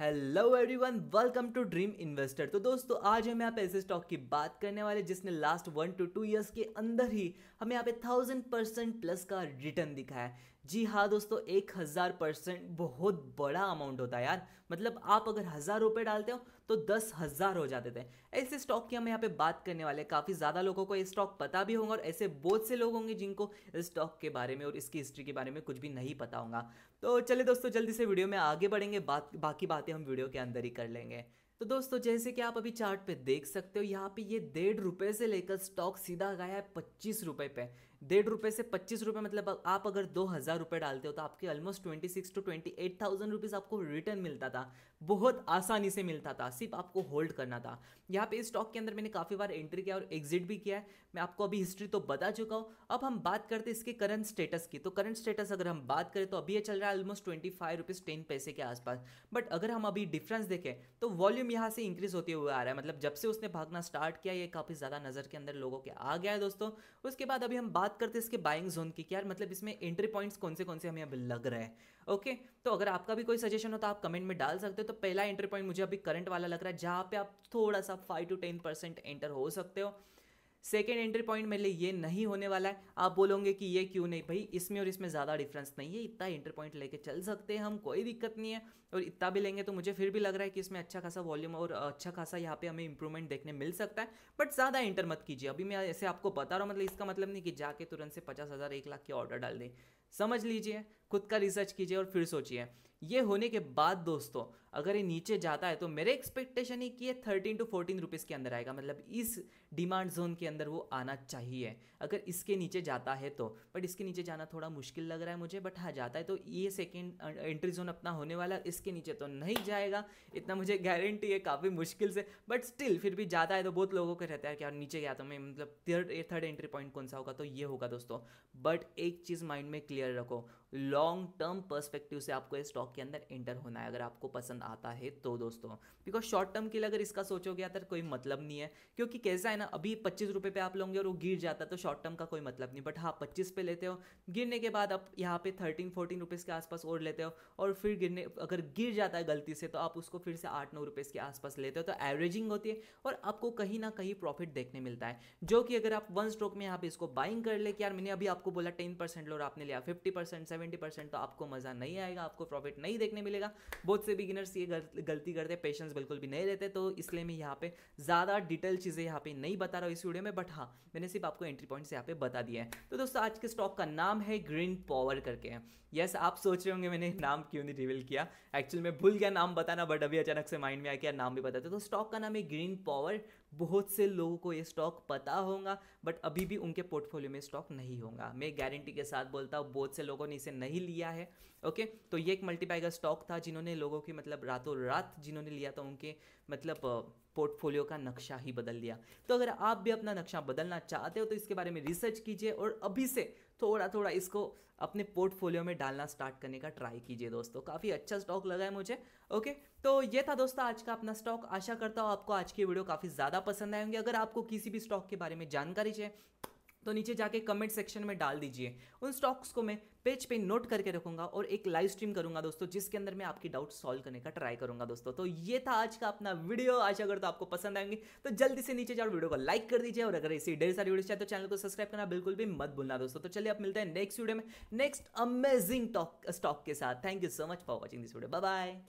hello everyone welcome to dream investor तो दोस्तों आज हम यहाँ पे ऐसे स्टॉक की बात करने वाले जिसने last one two two years के अंदर ही हमें यहाँ पे थाउजेंड परसेंट प्लस का रिटर्न दिखाया है जी हाँ दोस्तों एक हज़ार परसेंट बहुत बड़ा अमाउंट होता है यार मतलब आप अगर हज़ार रुपये डालते हो तो दस हज़ार हो जाते थे ऐसे स्टॉक की हम यहाँ पे बात करने वाले हैं काफ़ी ज़्यादा लोगों को ये स्टॉक पता भी होगा और ऐसे बहुत से लोग होंगे जिनको इस स्टॉक के बारे में और इसकी हिस्ट्री के बारे में कुछ भी नहीं पता होगा तो चले दोस्तों जल्दी से वीडियो में आगे बढ़ेंगे बाकी बातें हम वीडियो के अंदर ही कर लेंगे तो दोस्तों जैसे कि आप अभी चार्ट पे देख सकते हो यहाँ पे ये डेढ़ रुपये से लेकर स्टॉक सीधा गया है पच्चीस रुपये पे डेढ़ रुपए से पच्चीस रुपये मतलब आप अगर दो हज़ार रुपये डालते हो तो आपके almost twenty six to twenty eight thousand rupees आपको रिटर्न मिलता था बहुत आसानी से मिलता था सिर्फ आपको होल्ड करना था यहाँ पे इस स्टॉक के अंदर मैंने काफ़ी बार एंट्री किया और एग्जिट भी किया है मैं आपको अभी हिस्ट्री तो बता चुका हूँ अब हम बात करते इसके करंट स्टेटस की तो करंट स्टेटस अगर हम बात करें तो अभी यह चल रहा है almost twenty five rupees ten पैसे के आसपास बट अगर हम अभी डिफरेंस देखें तो वॉल्यूम यहाँ से इंक्रीज होते हुए आ रहा है मतलब जब से उसने भागना स्टार्ट किया ये काफ़ी ज़्यादा नज़र के अंदर लोगों के आ गया है दोस्तों उसके बाद अभी हम बात करते हैं इसके बाइंग जोन की यार मतलब इसमें एंट्री पॉइंट्स कौन से कौन से हमें अभी लग रहे हैं ओके तो अगर आपका भी कोई सजेशन हो तो आप कमेंट में डाल सकते हो तो पहला एंट्री पॉइंट मुझे अभी करंट वाला लग रहा है जहाँ पे आप थोड़ा सा फाइव टू टेन एंटर हो सकते हो सेकेंड एंट्री पॉइंट मेरे लिए ये नहीं होने वाला है आप बोलोगे कि ये क्यों नहीं भाई इसमें और इसमें ज़्यादा डिफरेंस नहीं है इतना एंट्री पॉइंट लेके चल सकते हैं हम कोई दिक्कत नहीं है और इतना भी लेंगे तो मुझे फिर भी लग रहा है कि इसमें अच्छा खासा वॉल्यूम और अच्छा खासा यहाँ पे हमें इंप्रूवमेंट देखने मिल सकता है बट ज़्यादा एंटर मत कीजिए अभी मैं ऐसे आपको बता रहा हूँ मतलब इसका मतलब नहीं कि जाके तुरंत से पचास हज़ार एक लाख के ऑर्डर डाल दें समझ लीजिए खुद का रिसर्च कीजिए और फिर सोचिए ये होने के बाद दोस्तों अगर ये नीचे जाता है तो मेरे एक्सपेक्टेशन ही कि ये थर्टीन टू फोर्टीन रुपीज़ के अंदर आएगा मतलब इस डिमांड जोन के अंदर वो आना चाहिए अगर इसके नीचे जाता है तो बट इसके नीचे जाना थोड़ा मुश्किल लग रहा है मुझे बट हाँ जाता है तो ये सेकेंड एंट्री जोन अपना होने वाला इसके नीचे तो नहीं जाएगा इतना मुझे गारंटी है काफ़ी मुश्किल से बट स्टिल फिर भी जाता है तो बहुत लोगों को रहता है कि यार नीचे गया तो मैं मतलब थर्ड थर्ड एंट्री पॉइंट कौन सा होगा तो ये होगा दोस्तों बट एक चीज़ माइंड में क्लियर रखो लॉन्ग टर्म पर्सपेक्टिव से आपको ये स्टॉक स्टॉक के अंदर एंटर होना है अगर आपको पसंद आता है तो दोस्तों बिकॉज शॉर्ट टर्म के लिए अगर इसका सोचोगे तो कोई मतलब नहीं है क्योंकि कैसा है ना अभी पच्चीस रुपये पे आप लोगे और वो गिर जाता है तो शॉर्ट टर्म का कोई मतलब नहीं बट हाँ पच्चीस पे लेते हो गिरने के बाद आप यहाँ पे थर्टीन फोर्टीन रुपीज़ के आसपास और लेते हो और फिर गिरने अगर गिर जाता है गलती से तो आप उसको फिर से आठ नौ रुपीज़ के आसपास लेते हो तो एवरेजिंग होती है और आपको कहीं ना कहीं प्रॉफिट देखने मिलता है जो कि अगर आप वन स्ट्रोक में यहाँ पे इसको बाइंग कर ले कि यार मैंने अभी आपको बोला टेन परसेंट लो और आपने लिया फिफ्टी परसेंट सेवेंटी परसेंट तो आपको मज़ा नहीं आएगा आपको प्रॉफिट नहीं देखने मिलेगा बहुत से बिगिनर्स ये गलती करते हैं पेशेंस बिल्कुल भी नहीं रहते तो इसलिए मैं यहाँ पे ज़्यादा डिटेल चीज़ें यहाँ पे नहीं बता रहा हूँ इस वीडियो में बट हाँ मैंने सिर्फ आपको एंट्री पॉइंट्स यहाँ पे बता दिया है तो दोस्तों आज के स्टॉक का नाम है ग्रीन पावर करके यस आप सोच रहे होंगे मैंने नाम क्यों नहीं रिवील किया एक्चुअली मैं भूल गया नाम बताना बट अभी अचानक से माइंड में आ गया नाम भी बताते तो स्टॉक का नाम है ग्रीन पावर बहुत से लोगों को ये स्टॉक पता होगा बट अभी भी उनके पोर्टफोलियो में स्टॉक नहीं होगा मैं गारंटी के साथ बोलता हूँ बहुत से लोगों ने इसे नहीं लिया है ओके तो ये एक मल्टीपाई का स्टॉक था जिन्होंने लोगों की मतलब रातों रात जिन्होंने लिया था उनके मतलब पोर्टफोलियो का नक्शा ही बदल दिया तो अगर आप भी अपना नक्शा बदलना चाहते हो तो इसके बारे में रिसर्च कीजिए और अभी से थोड़ा थोड़ा इसको अपने पोर्टफोलियो में डालना स्टार्ट करने का ट्राई कीजिए दोस्तों काफ़ी अच्छा स्टॉक लगा है मुझे ओके तो ये था दोस्तों आज का अपना स्टॉक आशा करता हूँ आपको आज की वीडियो काफ़ी ज़्यादा ज़्यादा पसंद आए होंगे अगर आपको किसी भी स्टॉक के बारे में जानकारी चाहिए तो नीचे जाके कमेंट सेक्शन में डाल दीजिए उन स्टॉक्स को मैं पेज पे नोट करके रखूंगा और एक लाइव स्ट्रीम करूंगा दोस्तों जिसके अंदर मैं आपकी डाउट सॉल्व करने का ट्राई करूंगा दोस्तों तो ये था आज का अपना वीडियो आशा करता तो आपको पसंद आएंगे तो जल्दी से नीचे जाओ वीडियो को लाइक कर दीजिए और अगर ऐसी ढेर सारी वीडियो चाहिए तो चैनल को सब्सक्राइब करना बिल्कुल भी मत भूलना दोस्तों तो चलिए आप मिलते हैं नेक्स्ट वीडियो में नेक्स्ट अमेजिंग स्टॉक के साथ thank you so much for watching this video bye